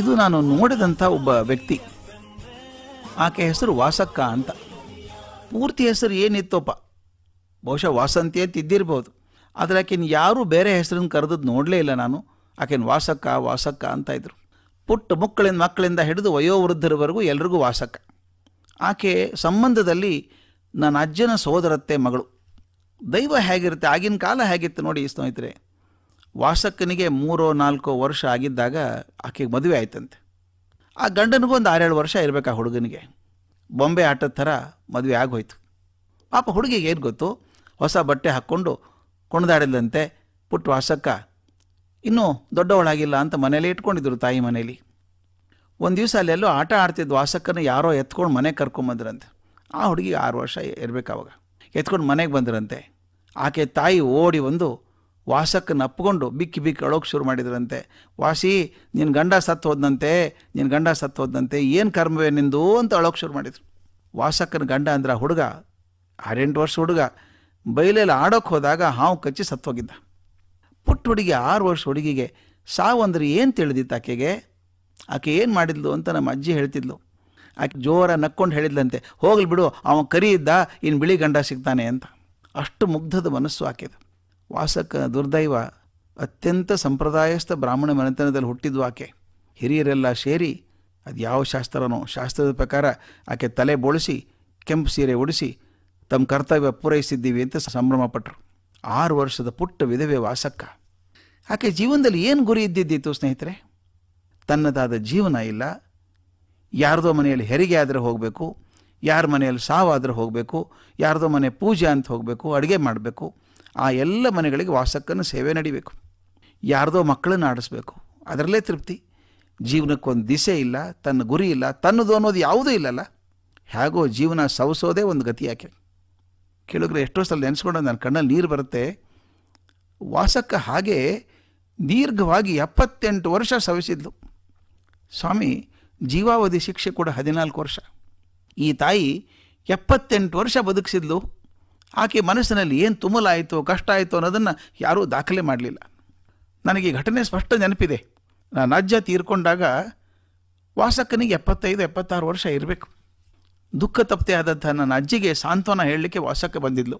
ಇದು ನಾನು ನೋಡಿದಂಥ ಒಬ್ಬ ವ್ಯಕ್ತಿ ಆಕೆ ಹೆಸರು ವಾಸಕ್ಕ ಅಂತ ಪೂರ್ತಿ ಹೆಸರು ಏನಿತ್ತಪ್ಪ ಬಹುಶಃ ವಾಸಂತಿ ಅಂತ ಇದ್ದಿರ್ಬೋದು ಆದರೆ ಆಕೆನ ಯಾರೂ ಬೇರೆ ಹೆಸರನ್ನು ಕರೆದದ್ದು ನೋಡಲೇ ಇಲ್ಲ ನಾನು ಆಕೆನ ವಾಸಕ್ಕ ವಾಸಕ್ಕ ಅಂತ ಇದ್ದರು ಪುಟ್ಟ ಮಕ್ಕಳಿಂದ ಮಕ್ಕಳಿಂದ ಹಿಡಿದು ವಯೋವೃದ್ಧರವರೆಗೂ ಎಲ್ರಿಗೂ ವಾಸಕ್ಕ ಆಕೆ ಸಂಬಂಧದಲ್ಲಿ ನನ್ನ ಅಜ್ಜನ ಸೋದರತ್ತೆ ಮಗಳು ದೈವ ಹೇಗಿರುತ್ತೆ ಆಗಿನ ಕಾಲ ಹೇಗಿತ್ತು ನೋಡಿ ಸ್ನೇಹಿತರೆ ವಾಸಕ್ಕನಿಗೆ ಮೂರೋ ನಾಲ್ಕೋ ವರ್ಷ ಆಗಿದ್ದಾಗ ಆಕೆಗೆ ಮದುವೆ ಆಯ್ತಂತೆ ಆ ಗಂಡನಿಗೂ ಒಂದು ಆರೇಳು ವರ್ಷ ಇರಬೇಕು ಆ ಹುಡುಗನಿಗೆ ಬೊಂಬೆ ಆಟದ ಥರ ಮದುವೆ ಆಗೋಯ್ತು ಪಾಪ ಹುಡುಗಿಗೆ ಏನು ಗೊತ್ತು ಹೊಸ ಬಟ್ಟೆ ಹಾಕ್ಕೊಂಡು ಕುಣಿದಾಡಿದಂತೆ ಪುಟ್ಟ ವಾಸಕ್ಕ ಇನ್ನೂ ದೊಡ್ಡವಳಾಗಿಲ್ಲ ಅಂತ ಮನೇಲಿ ಇಟ್ಕೊಂಡಿದ್ರು ತಾಯಿ ಮನೇಲಿ ಒಂದು ದಿವಸ ಅಲ್ಲೆಲ್ಲೋ ಆಟ ಆಡ್ತಿದ್ದ ವಾಸಕ್ಕನ ಯಾರೋ ಎತ್ಕೊಂಡು ಮನೆಗೆ ಕರ್ಕೊಂಬಂದ್ರಂತೆ ಆ ಹುಡುಗಿ ಆರು ವರ್ಷ ಇರಬೇಕಾವಾಗ ಎತ್ಕೊಂಡು ಮನೆಗೆ ಬಂದ್ರಂತೆ ಆಕೆ ತಾಯಿ ಓಡಿ ಒಂದು ವಾಸಕ್ಕೆ ಅಪ್ಕೊಂಡು ಬಿಕ್ಕಿ ಬಿಕ್ಕಿ ಅಳೋಕೆ ಶುರು ಮಾಡಿದ್ರಂತೆ ವಾಸಿ ನಿನ್ನ ಗಂಡ ಸತ್ತು ಹೋದಂತೆ ನಿನ್ನ ಗಂಡ ಸತ್ತು ಹೋದಂತೆ ಏನು ಕರ್ಮವೇ ನಿಂದು ಅಂತ ಅಳೋಕೆ ಶುರು ಮಾಡಿದರು ವಾಸಕ್ಕನ ಗಂಡ ಅಂದ್ರೆ ಹುಡುಗ ಆರೆಂಟು ವರ್ಷ ಹುಡುಗ ಬೈಲೆಲ್ಲ ಆಡೋಕೆ ಹೋದಾಗ ಹಾವು ಕಚ್ಚಿ ಸತ್ತೋಗಿದ್ದ ಪುಟ್ಟ ಹುಡುಗಿ ಆರು ವರ್ಷ ಹುಡುಗಿಗೆ ಸಾವು ಅಂದರೆ ಏನು ತಿಳಿದಿತ್ತು ಆಕೆಗೆ ಆಕೆ ಏನು ಮಾಡಿದ್ಲು ಅಂತ ನಮ್ಮ ಅಜ್ಜಿ ಹೇಳ್ತಿದ್ಲು ಆಕೆ ಜೋರ ನಕ್ಕೊಂಡು ಹೇಳಿದ್ಲಂತೆ ಹೋಗ್ಲಿ ಬಿಡು ಅವನು ಕರಿ ಇದ್ದ ಇನ್ನು ಬಿಳಿ ಗಂಡ ಸಿಗ್ತಾನೆ ಅಂತ ಅಷ್ಟು ಮುಗ್ಧದ ಮನಸ್ಸು ಆಕೆದು ವಾಸಕ ದುರ್ದೈವ ಅತ್ಯಂತ ಸಂಪ್ರದಾಯಸ್ಥ ಬ್ರಾಹ್ಮಣ ಮನೆತನದಲ್ಲಿ ಹುಟ್ಟಿದ್ದು ಆಕೆ ಹಿರಿಯರೆಲ್ಲ ಸೇರಿ ಅದು ಯಾವ ಶಾಸ್ತ್ರನೋ ಶಾಸ್ತ್ರದ ಪ್ರಕಾರ ಆಕೆ ತಲೆ ಬೋಳಿಸಿ ಕೆಂಪು ಸೀರೆ ಉಡಿಸಿ ತಮ್ಮ ಕರ್ತವ್ಯ ಪೂರೈಸಿದ್ದೀವಿ ಅಂತ ಸಂಭ್ರಮಪಟ್ಟರು ಆರು ವರ್ಷದ ಪುಟ್ಟ ವಿಧವೆ ವಾಸಕ್ಕ ಆಕೆ ಜೀವನದಲ್ಲಿ ಏನು ಗುರಿ ಇದ್ದಿದ್ದಿತ್ತು ಸ್ನೇಹಿತರೆ ತನ್ನದಾದ ಜೀವನ ಇಲ್ಲ ಯಾರದೋ ಮನೆಯಲ್ಲಿ ಹೆರಿಗೆ ಆದರೆ ಹೋಗಬೇಕು ಯಾರ ಮನೆಯಲ್ಲಿ ಸಾವಾದರೆ ಹೋಗಬೇಕು ಯಾರದೋ ಮನೆ ಪೂಜೆ ಅಂತ ಹೋಗಬೇಕು ಅಡುಗೆ ಮಾಡಬೇಕು ಆ ಎಲ್ಲ ಮನೆಗಳಿಗೆ ವಾಸಕ್ಕನ್ನು ಸೇವೆ ನಡಿಬೇಕು ಯಾರದೋ ಮಕ್ಕಳನ್ನು ಆಡಿಸ್ಬೇಕು ಅದರಲ್ಲೇ ತೃಪ್ತಿ ಜೀವನಕ್ಕೊಂದು ದಿಸೆ ಇಲ್ಲ ತನ್ನ ಗುರಿ ಇಲ್ಲ ತನ್ನದು ಅನ್ನೋದು ಯಾವುದೂ ಇಲ್ಲಲ್ಲ ಹೇಗೋ ಜೀವನ ಸವಸೋದೇ ಒಂದು ಗತಿ ಯಾಕೆ ಕೆಳಗ್ರೆ ಎಷ್ಟೋ ಸಲ ನೆನೆಸ್ಕೊಂಡು ನನ್ನ ಕಣ್ಣಲ್ಲಿ ನೀರು ಬರುತ್ತೆ ವಾಸಕ್ಕ ಹಾಗೆ ದೀರ್ಘವಾಗಿ ಎಪ್ಪತ್ತೆಂಟು ವರ್ಷ ಸವಿಸಿದ್ಲು ಸ್ವಾಮಿ ಜೀವಾವಧಿ ಶಿಕ್ಷೆ ಕೂಡ ಹದಿನಾಲ್ಕು ವರ್ಷ ಈ ತಾಯಿ ಎಪ್ಪತ್ತೆಂಟು ವರ್ಷ ಬದುಕಿಸಿದ್ಲು ಆಕೆ ಮನಸ್ಸಿನಲ್ಲಿ ಏನು ತುಮಲಾಯಿತು ಕಷ್ಟ ಆಯಿತು ಅನ್ನೋದನ್ನು ಯಾರೂ ದಾಖಲೆ ಮಾಡಲಿಲ್ಲ ನನಗೆ ಈ ಘಟನೆ ಸ್ಪಷ್ಟ ನೆನಪಿದೆ ನಾನು ಅಜ್ಜ ತೀರ್ಕೊಂಡಾಗ ವಾಸಕ್ಕನಿಗೆ ಎಪ್ಪತ್ತೈದು ಎಪ್ಪತ್ತಾರು ವರ್ಷ ಇರಬೇಕು ದುಃಖ ತಪ್ತೆ ಆದಂಥ ನನ್ನ ಅಜ್ಜಿಗೆ ಸಾಂತ್ವನ ಹೇಳಲಿಕ್ಕೆ ವಾಸಕ್ಕೆ ಬಂದಿದ್ಲು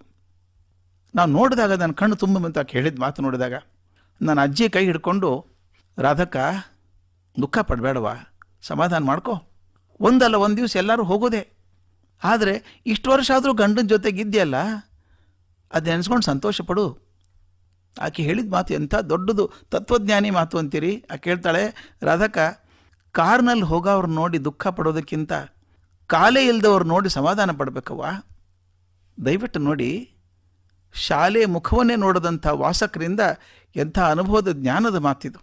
ನಾನು ನೋಡಿದಾಗ ನನ್ನ ಕಣ್ಣು ತುಂಬ ಬಂತು ಮಾತು ನೋಡಿದಾಗ ನನ್ನ ಅಜ್ಜಿ ಕೈ ಹಿಡ್ಕೊಂಡು ರಾಧಕ್ಕ ದುಃಖ ಪಡಬೇಡವಾ ಸಮಾಧಾನ ಮಾಡ್ಕೋ ಒಂದಲ್ಲ ಒಂದು ದಿವಸ ಎಲ್ಲರೂ ಹೋಗೋದೇ ಆದರೆ ಇಷ್ಟು ವರ್ಷ ಆದರೂ ಗಂಡನ ಜೊತೆಗಿದ್ದೆಯಲ್ಲ ಅದು ನೆನೆಸ್ಕೊಂಡು ಸಂತೋಷ ಪಡು ಆಕೆ ಹೇಳಿದ ಮಾತು ಎಂಥ ದೊಡ್ಡದು ತತ್ವಜ್ಞಾನಿ ಮಾತು ಅಂತೀರಿ ಆಕೆ ಕೇಳ್ತಾಳೆ ರಾಧಕ ಕಾರ್ನಲ್ಲಿ ಹೋಗೋವ್ರು ನೋಡಿ ದುಃಖ ಪಡೋದಕ್ಕಿಂತ ಕಾಲೇ ಇಲ್ಲದವ್ರು ನೋಡಿ ಸಮಾಧಾನ ಪಡಬೇಕವ್ವ ದಯವಿಟ್ಟು ನೋಡಿ ಶಾಲೆ ಮುಖವನ್ನೇ ನೋಡದಂಥ ವಾಸಕರಿಂದ ಎಂಥ ಅನುಭವದ ಜ್ಞಾನದ ಮಾತಿದು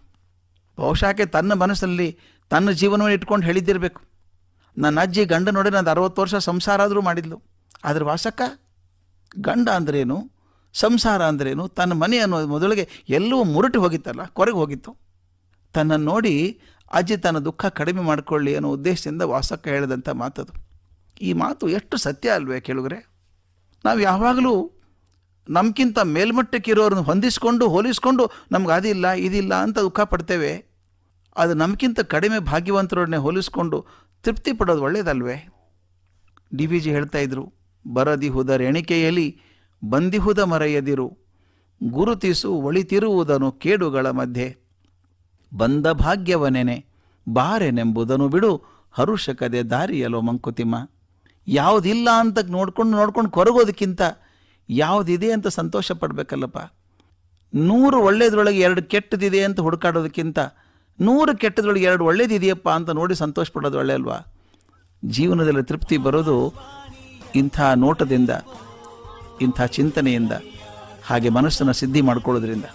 ಬಹುಶಃಕ್ಕೆ ತನ್ನ ಮನಸ್ಸಲ್ಲಿ ತನ್ನ ಜೀವನವನ್ನು ಇಟ್ಕೊಂಡು ಹೇಳಿದ್ದಿರಬೇಕು ನನ್ನ ಅಜ್ಜಿ ಗಂಡ ನೋಡಿ ನಾನು ಅರವತ್ತು ವರ್ಷ ಸಂಸಾರ ಆದರೂ ಮಾಡಿದ್ಲು ಆದರೆ ವಾಸಕ್ಕ ಗಂಡ ಅಂದ್ರೇನು ಸಂಸಾರ ಅಂದ್ರೇನು ತನ್ನ ಮನೆ ಅನ್ನೋದು ಮೊದಲಿಗೆ ಎಲ್ಲವೂ ಮುರುಟಿ ಹೋಗಿತ್ತಲ್ಲ ಕೊರಗೆ ಹೋಗಿತ್ತು ತನ್ನನ್ನು ನೋಡಿ ಅಜ್ಜಿ ತನ್ನ ದುಃಖ ಕಡಿಮೆ ಮಾಡಿಕೊಳ್ಳಿ ಅನ್ನೋ ಉದ್ದೇಶದಿಂದ ವಾಸಕ್ಕ ಹೇಳಿದಂಥ ಮಾತದು ಈ ಮಾತು ಎಷ್ಟು ಸತ್ಯ ಅಲ್ವೇ ಕೇಳಿದ್ರೆ ನಾವು ಯಾವಾಗಲೂ ನಮಗಿಂತ ಮೇಲ್ಮಟ್ಟಕ್ಕಿರೋರನ್ನ ಹೊಂದಿಸ್ಕೊಂಡು ಹೋಲಿಸ್ಕೊಂಡು ನಮ್ಗೆ ಅದಿಲ್ಲ ಇದಿಲ್ಲ ಅಂತ ದುಃಖ ಪಡ್ತೇವೆ ಅದು ನಮಗಿಂತ ಕಡಿಮೆ ಭಾಗ್ಯವಂತರೊಡನೆ ಹೋಲಿಸ್ಕೊಂಡು ತೃಪ್ತಿ ಪಡೋದು ಒಳ್ಳೆಯದಲ್ವೇ ಡಿ ವಿ ಜಿ ಹೇಳ್ತಾ ಇದ್ರು ಬರದಿಹುದ ರೆಣಿಕೆಯಲ್ಲಿ ಬಂದಿಹುದ ಮರೆಯದಿರು ಗುರುತಿಸು ಒಳಿತಿರುವುದನು ಕೇಡುಗಳ ಮಧ್ಯೆ ಬಂದ ಭಾಗ್ಯವನೆನೆ ಬಾರೆನೆಂಬುದನ್ನು ಬಿಡು ಹರುಷಕದೆ ದಾರಿಯಲೋ ಮಂಕುತಿಮ್ಮ ಯಾವುದಿಲ್ಲ ಅಂತ ನೋಡ್ಕೊಂಡು ನೋಡ್ಕೊಂಡು ಕೊರಗೋದಕ್ಕಿಂತ ಯಾವುದಿದೆ ಅಂತ ಸಂತೋಷ ಪಡಬೇಕಲ್ಲಪ್ಪ ನೂರು ಒಳ್ಳೆಯದ್ರೊಳಗೆ ಎರಡು ಕೆಟ್ಟದಿದೆ ಅಂತ ಹುಡುಕಾಡೋದಕ್ಕಿಂತ ನೂರು ಕೆಟ್ಟದೊಳಗೆ ಎರಡು ಒಳ್ಳೇದಿದೆಯಪ್ಪ ಅಂತ ನೋಡಿ ಸಂತೋಷ ಪಡೋದು ಒಳ್ಳೆ ಅಲ್ವಾ ಜೀವನದಲ್ಲಿ ತೃಪ್ತಿ ಬರೋದು ಇಂಥ ನೋಟದಿಂದ ಇಂಥ ಚಿಂತನೆಯಿಂದ ಹಾಗೆ ಮನಸ್ಸನ್ನು ಸಿದ್ಧಿ ಮಾಡ್ಕೊಳ್ಳೋದ್ರಿಂದ